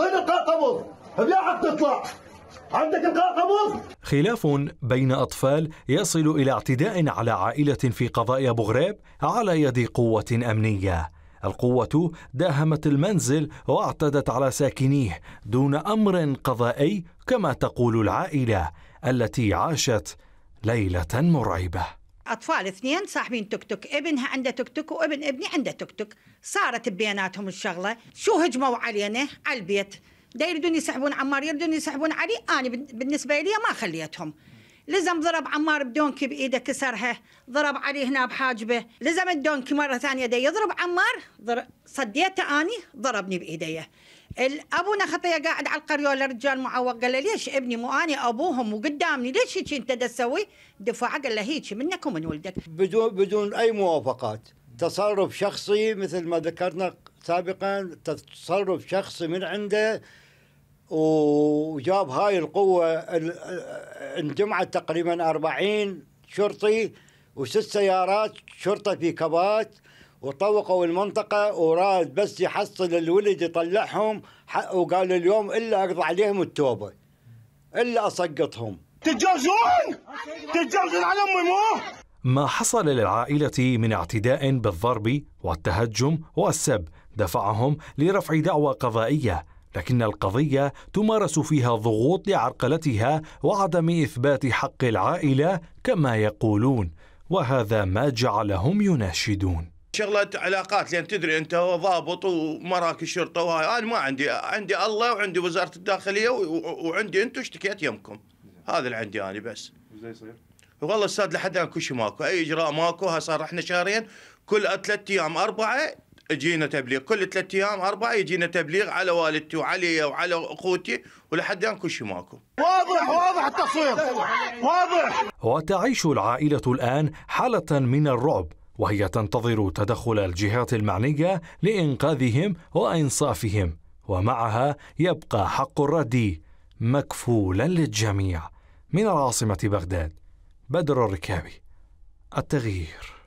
من القاقموز بلاعب تطلع عندك القاقموز خلاف بين أطفال يصل إلى اعتداء على عائلة في قضاء أبو غريب على يد قوة أمنية القوة داهمت المنزل واعتدت على ساكنيه دون أمر قضائي كما تقول العائلة التي عاشت ليلة مرعبة اطفال اثنين صاحبين توك توك ابنها عنده توك توك وابن ابني عنده توك توك صارت بيناتهم الشغله شو هجموا علينا على البيت دا يريدون يسحبون عمار يريدون يسحبون علي انا بالنسبه لي ما خليتهم لزم ضرب عمار بدونكي بايده كسرها ضرب علي هنا بحاجبه لزم الدونكي مره ثانيه دي يضرب عمار صديته اني ضربني بايديه ابونا خطيه قاعد على القريوله رجال معوق قال له ليش ابني مو اني ابوهم وقدامني ليش هيك انت تسوي؟ دفاع قال له هيك منك ومن ولدك بدون بدون اي موافقات تصرف شخصي مثل ما ذكرنا سابقا تصرف شخصي من عنده وجاب هاي القوة انجمعت تقريبا 40 شرطي وست سيارات شرطه في كبات وطوقوا المنطقة وراد بس يحصل الولد يطلعهم وقال اليوم إلا أقضى عليهم التوبة إلا أسقطهم تتجوزون تتجوزون على أمي مو ما حصل للعائلة من اعتداء بالضرب والتهجم والسب دفعهم لرفع دعوى قضائية لكن القضية تمارس فيها ضغوط لعرقلتها وعدم إثبات حق العائلة كما يقولون وهذا ما جعلهم يناشدون شغلة علاقات لأن تدري أنت هو ضابط ومراكز شرطة وهاي أنا ما عندي عندي الله وعندي وزارة الداخلية وعندي أنتم اشتكيت يمكم هذا اللي عندي أنا بس يصير؟ والله استاذ لحد الان كل شيء ماكو اي اجراء ماكو ها صار احنا شهرين كل ثلاث ايام اربعه اجينا تبليغ كل ثلاثة ايام اربعه يجينا تبليغ على والدتي وعلي وعلى اخوتي ولحد الان كل شيء ماكو. واضح واضح التصوير واضح. وتعيش العائله الان حاله من الرعب وهي تنتظر تدخل الجهات المعنيه لانقاذهم وانصافهم ومعها يبقى حق الرد مكفولا للجميع من العاصمه بغداد بدر الركابي التغيير